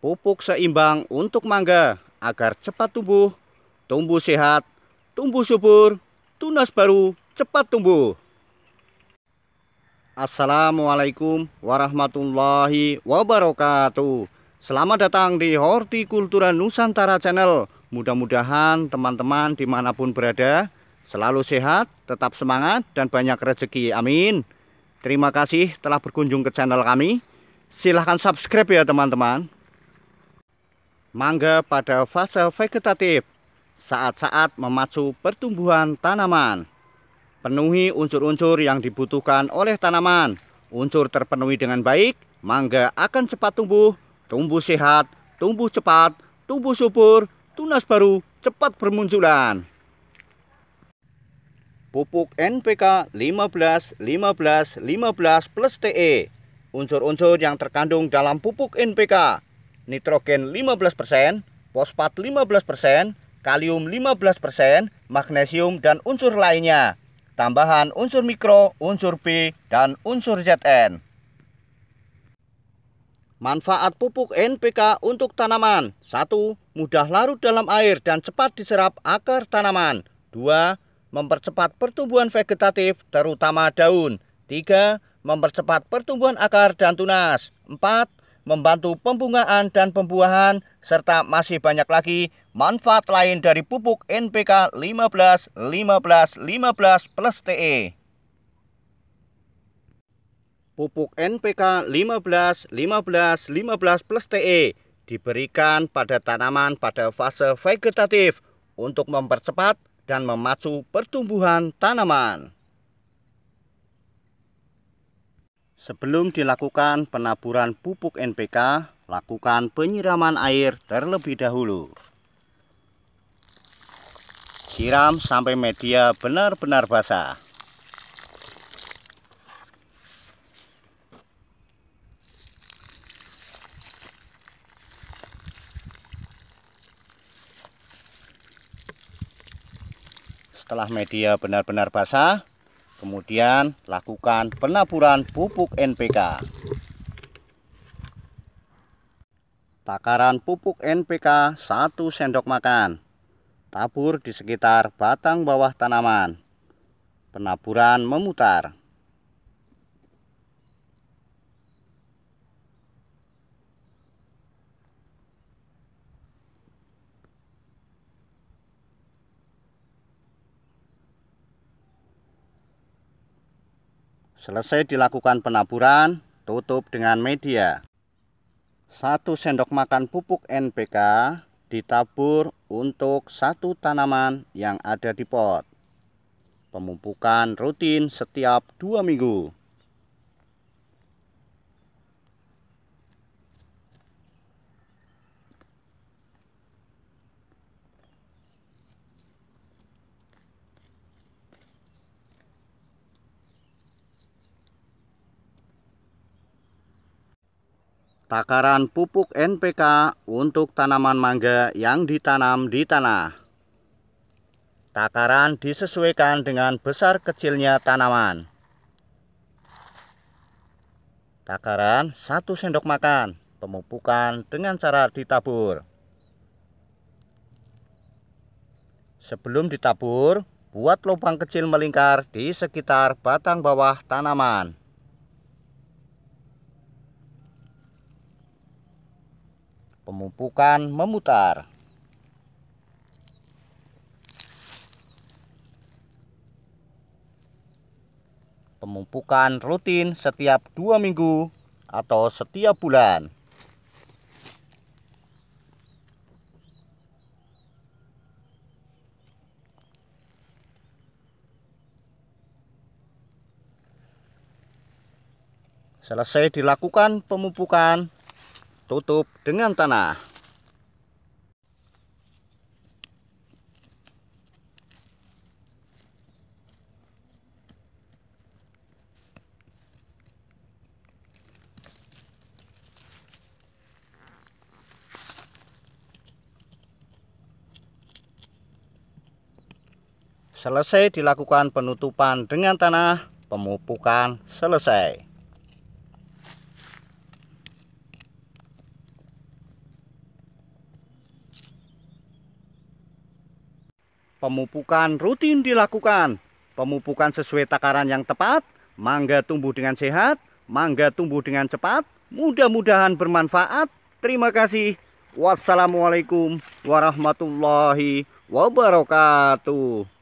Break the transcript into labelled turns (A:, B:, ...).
A: pupuk seimbang untuk mangga agar cepat tumbuh, tumbuh sehat, tumbuh subur, tunas baru, cepat tumbuh. Assalamualaikum warahmatullahi wabarakatuh. Selamat datang di Hortikultura Nusantara Channel. Mudah-mudahan teman-teman dimanapun berada selalu sehat, tetap semangat, dan banyak rezeki. Amin. Terima kasih telah berkunjung ke channel kami. Silahkan subscribe ya teman-teman mangga pada fase vegetatif saat-saat memacu pertumbuhan tanaman. Penuhi unsur-unsur yang dibutuhkan oleh tanaman. Unsur terpenuhi dengan baik, mangga akan cepat tumbuh, tumbuh sehat, tumbuh cepat, tumbuh subur, tunas baru cepat bermunculan. Pupuk NPK 15 15 15 plus TE. Unsur-unsur yang terkandung dalam pupuk NPK nitrogen 15%, fosfat 15%, kalium 15%, magnesium dan unsur lainnya. Tambahan unsur mikro, unsur P dan unsur ZN. Manfaat pupuk NPK untuk tanaman 1. Mudah larut dalam air dan cepat diserap akar tanaman 2. Mempercepat pertumbuhan vegetatif terutama daun 3. Mempercepat pertumbuhan akar dan tunas 4 membantu pembungaan dan pembuahan, serta masih banyak lagi manfaat lain dari pupuk NPK 15, 15, 15 plus TE. Pupuk NPK 15, 15, 15 plus TE diberikan pada tanaman pada fase vegetatif untuk mempercepat dan memacu pertumbuhan tanaman. Sebelum dilakukan penaburan pupuk NPK, lakukan penyiraman air terlebih dahulu. Siram sampai media benar-benar basah. Setelah media benar-benar basah, Kemudian lakukan penaburan pupuk NPK. Takaran pupuk NPK 1 sendok makan. Tabur di sekitar batang bawah tanaman. Penaburan memutar. Selesai dilakukan penaburan, tutup dengan media. Satu sendok makan pupuk NPK ditabur untuk satu tanaman yang ada di pot. Pemupukan rutin setiap dua minggu. takaran pupuk NPK untuk tanaman mangga yang ditanam di tanah. Takaran disesuaikan dengan besar kecilnya tanaman. Takaran 1 sendok makan, pemupukan dengan cara ditabur. Sebelum ditabur, buat lubang kecil melingkar di sekitar batang bawah tanaman. pemupukan memutar pemupukan rutin setiap dua minggu atau setiap bulan Selesai dilakukan pemupukan, tutup dengan tanah. Selesai dilakukan penutupan dengan tanah, pemupukan selesai. Pemupukan rutin dilakukan. Pemupukan sesuai takaran yang tepat, mangga tumbuh dengan sehat, mangga tumbuh dengan cepat. Mudah-mudahan bermanfaat. Terima kasih. Wassalamualaikum warahmatullahi wabarakatuh.